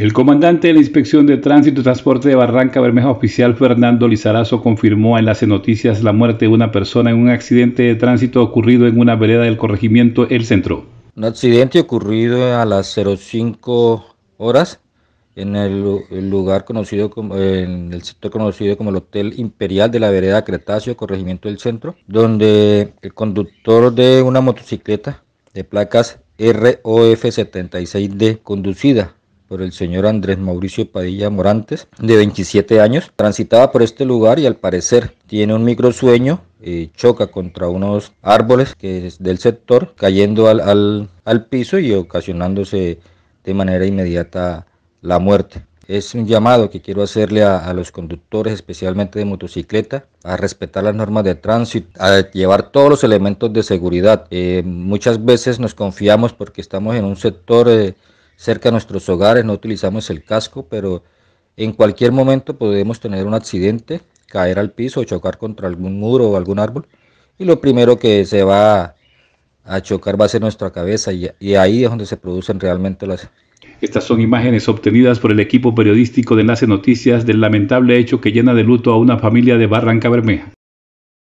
El comandante de la Inspección de Tránsito y Transporte de Barranca Bermeja, oficial Fernando Lizarazo, confirmó en las Noticias la muerte de una persona en un accidente de tránsito ocurrido en una vereda del corregimiento El Centro. Un accidente ocurrido a las 05 horas en el, lugar conocido como en el sector conocido como el Hotel Imperial de la vereda Cretáceo, corregimiento El Centro, donde el conductor de una motocicleta de placas ROF76D conducida por el señor Andrés Mauricio Padilla Morantes, de 27 años. Transitaba por este lugar y al parecer tiene un microsueño, eh, choca contra unos árboles que es del sector, cayendo al, piso y ocasionándose de manera inmediata la muerte. Es un llamado que quiero hacerle a, los conductores, especialmente de motocicleta, a respetar las normas de tránsito, a llevar todos los elementos de seguridad. Eh, muchas veces nos confiamos porque estamos en un sector... Eh, cerca de nuestros hogares, no utilizamos el casco, pero en cualquier momento podemos tener un accidente, caer al piso o chocar contra algún muro o algún árbol. Y lo primero que se va a chocar va a ser nuestra cabeza y, ahí es donde se producen realmente las, estas son imágenes obtenidas por el equipo periodístico de Enlace Noticias del lamentable hecho que llena de luto a una familia de Barranca Bermeja.